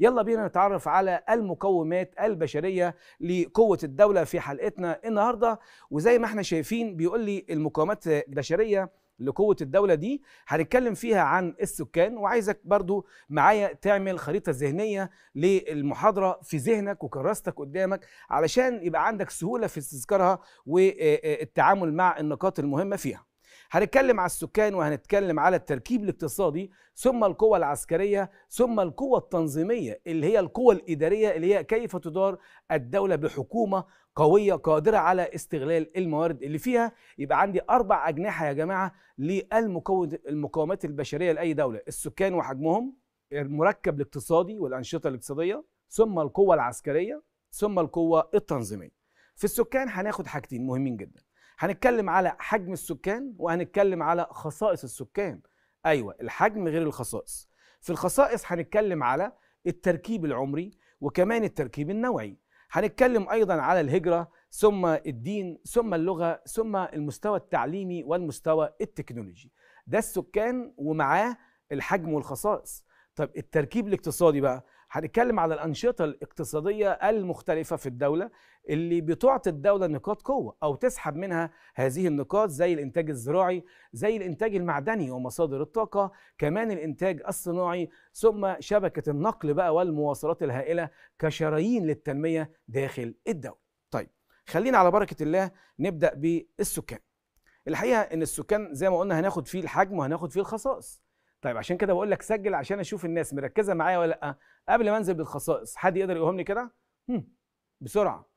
يلا بينا نتعرف على المقومات البشريه لقوه الدوله في حلقتنا النهارده وزي ما احنا شايفين بيقول لي المقومات البشريه لقوة الدولة دي هنتكلم فيها عن السكان وعايزك برضو معايا تعمل خريطة ذهنية للمحاضرة في ذهنك وكراستك قدامك علشان يبقى عندك سهولة في استذكارها والتعامل مع النقاط المهمة فيها هنتكلم على السكان وهنتكلم على التركيب الاقتصادي ثم القوى العسكريه ثم القوى التنظيميه اللي هي القوى الاداريه اللي هي كيف تدار الدوله بحكومه قويه قادره على استغلال الموارد اللي فيها يبقى عندي اربع اجنحه يا جماعه للمقاومات البشريه لاي دوله السكان وحجمهم المركب الاقتصادي والانشطه الاقتصاديه ثم القوه العسكريه ثم القوه التنظيميه في السكان هناخد حاجتين مهمين جدا هنتكلم على حجم السكان وهنتكلم على خصائص السكان ايوه الحجم غير الخصائص في الخصائص هنتكلم على التركيب العمري وكمان التركيب النوعي هنتكلم ايضا على الهجره ثم الدين ثم اللغه ثم المستوى التعليمي والمستوى التكنولوجي ده السكان ومعاه الحجم والخصائص طب التركيب الاقتصادي بقى هنتكلم على الأنشطة الاقتصادية المختلفة في الدولة اللي بتعطي الدولة نقاط قوة أو تسحب منها هذه النقاط زي الإنتاج الزراعي زي الإنتاج المعدني ومصادر الطاقة كمان الإنتاج الصناعي ثم شبكة النقل بقى والمواصلات الهائلة كشرايين للتنمية داخل الدولة طيب خلينا على بركة الله نبدأ بالسكان الحقيقة إن السكان زي ما قلنا هناخد فيه الحجم وهناخد فيه الخصائص طيب عشان كده بقول لك سجل عشان اشوف الناس مركزه معايا ولا لا قبل ما انزل بالخصائص حد يقدر يقولهم لي كده بسرعه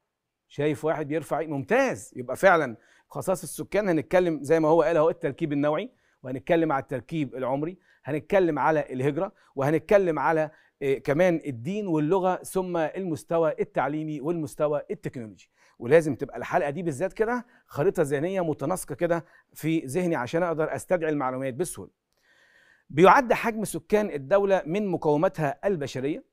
شايف واحد بيرفع ايه ممتاز يبقى فعلا خصائص السكان هنتكلم زي ما هو قال اهو التركيب النوعي وهنتكلم على التركيب العمري هنتكلم على الهجره وهنتكلم على آه، كمان الدين واللغه ثم المستوى التعليمي والمستوى التكنولوجي ولازم تبقى الحلقه دي بالذات كده خريطه ذهنيه متناسقه كده في ذهني عشان اقدر استدعي المعلومات بسهوله بيعد حجم سكان الدولة من مقوماتها البشرية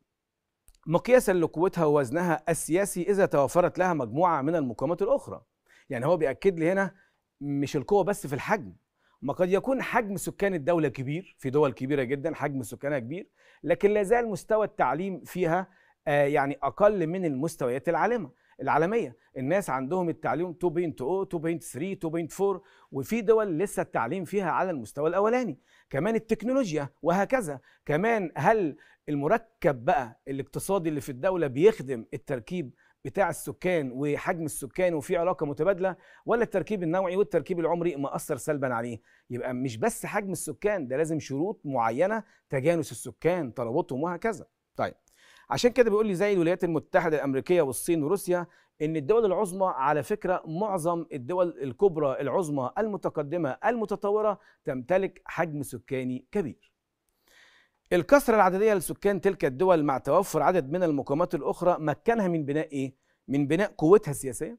مقياسا لقوتها ووزنها السياسي إذا توفرت لها مجموعة من المقومات الأخرى يعني هو بيأكد لي هنا مش القوة بس في الحجم ما قد يكون حجم سكان الدولة كبير في دول كبيرة جدا حجم سكانها كبير لكن لا زال مستوى التعليم فيها آه، يعني اقل من المستويات العالمه العالميه الناس عندهم التعليم 2.0 2.3 2.4 وفي دول لسه التعليم فيها على المستوى الاولاني كمان التكنولوجيا وهكذا كمان هل المركب بقى الاقتصادي اللي في الدوله بيخدم التركيب بتاع السكان وحجم السكان وفي علاقه متبادله ولا التركيب النوعي والتركيب العمري مأثر سلبا عليه يبقى مش بس حجم السكان ده لازم شروط معينه تجانس السكان ترابطهم وهكذا طيب عشان كده بيقول لي زي الولايات المتحده الامريكيه والصين وروسيا ان الدول العظمى على فكره معظم الدول الكبرى العظمى المتقدمه المتطوره تمتلك حجم سكاني كبير الكثره العدديه لسكان تلك الدول مع توفر عدد من المقامات الاخرى مكنها من بناء ايه من بناء قوتها السياسيه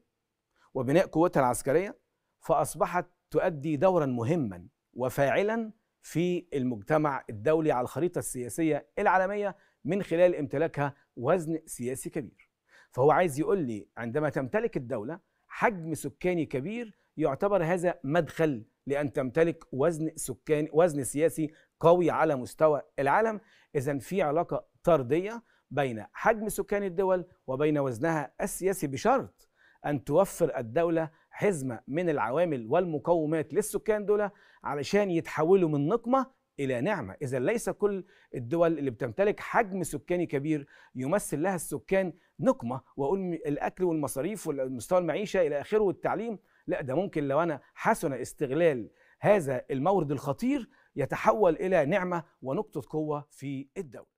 وبناء قوتها العسكريه فاصبحت تؤدي دورا مهما وفاعلا في المجتمع الدولي على الخريطه السياسيه العالميه من خلال امتلاكها وزن سياسي كبير فهو عايز يقول لي عندما تمتلك الدولة حجم سكاني كبير يعتبر هذا مدخل لأن تمتلك وزن سكان وزن سياسي قوي على مستوى العالم إذا في علاقة طردية بين حجم سكان الدول وبين وزنها السياسي بشرط أن توفر الدولة حزمة من العوامل والمقومات للسكان دول علشان يتحولوا من نقمة إلى نعمة إذا ليس كل الدول اللي بتمتلك حجم سكاني كبير يمثل لها السكان نقمة وأقول الأكل والمصاريف والمستوى المعيشة إلى آخره والتعليم لا ده ممكن لو أنا حسن استغلال هذا المورد الخطير يتحول إلى نعمة ونقطة قوة في الدولة